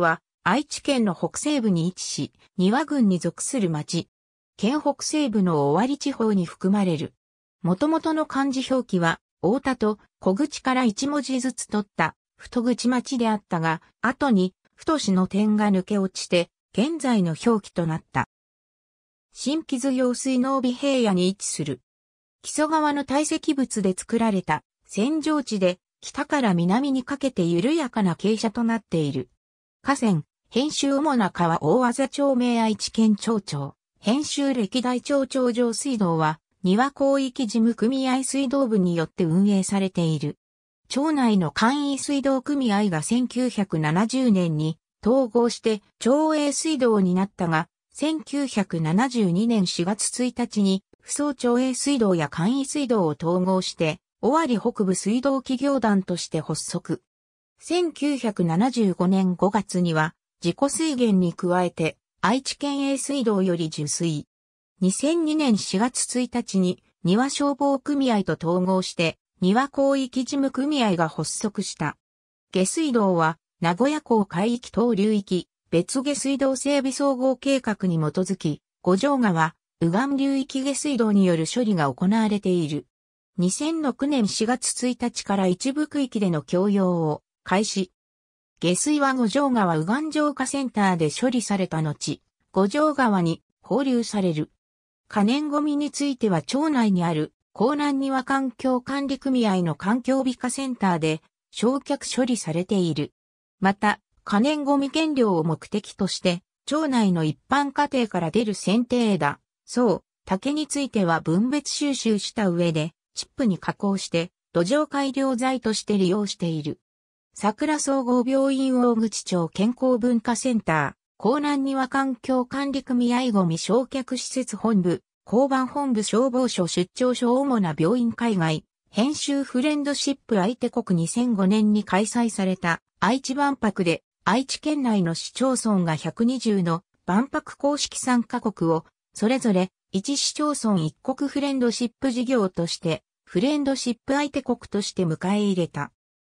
は愛知県の北西部に位置し、庭郡に属する町。県北西部の尾張地方に含まれる。もともとの漢字表記は、大田と小口から一文字ずつ取った、太口町であったが、後に、太しの点が抜け落ちて、現在の表記となった。新木津用水濃尾平野に位置する。木曽川の堆積物で作られた、扇状地で、北から南にかけて緩やかな傾斜となっている。河川、編集主な川大和町名愛知県町長、編集歴代町長上水道は、庭広域事務組合水道部によって運営されている。町内の簡易水道組合が1970年に統合して町営水道になったが、1972年4月1日に、不総町営水道や簡易水道を統合して、尾張北部水道企業団として発足。1975年5月には、自己水源に加えて、愛知県営水道より受水。2002年4月1日に、庭消防組合と統合して、庭広域事務組合が発足した。下水道は、名古屋港海域等流域、別下水道整備総合計画に基づき、五条川、右岸流域下水道による処理が行われている。2006年4月1日から一部区域での供用を開始。下水は五条川右岸浄化センターで処理された後、五条川に放流される。可燃ゴミについては町内にある港南庭環境管理組合の環境美化センターで焼却処理されている。また、可燃ゴミ減量を目的として、町内の一般家庭から出る剪定枝、そう、竹については分別収集した上で、チップに加工して、土壌改良材として利用している。桜総合病院大口町健康文化センター、港南庭環境管理組合ごみ焼却施設本部、交番本部消防署出張所主な病院海外、編集フレンドシップ相手国2005年に開催された愛知万博で愛知県内の市町村が120の万博公式参加国をそれぞれ1市町村一国フレンドシップ事業としてフレンドシップ相手国として迎え入れた。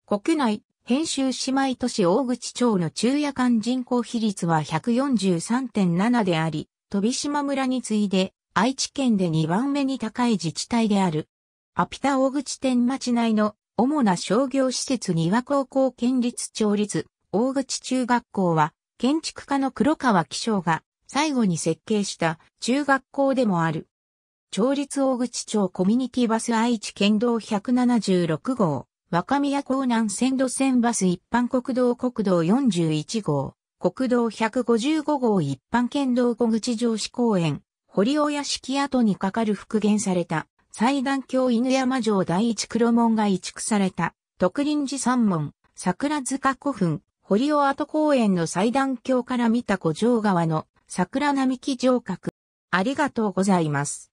国内編集姉妹都市大口町の昼夜間人口比率は143.7であり、飛島村に次いで愛知県で2番目に高い自治体である。アピタ大口店町内の主な商業施設には高校県立町立大口中学校は建築家の黒川紀章が最後に設計した中学校でもある。町立大口町コミュニティバス愛知県道176号。若宮港南線路線バス一般国道国道41号、国道155号一般県道小口城市公園、堀尾屋敷跡に係かる復元された、祭壇橋犬山城第一黒門が移築された、徳林寺三門、桜塚古墳、堀尾跡公園の祭壇橋から見た古城川の桜並木城郭。ありがとうございます。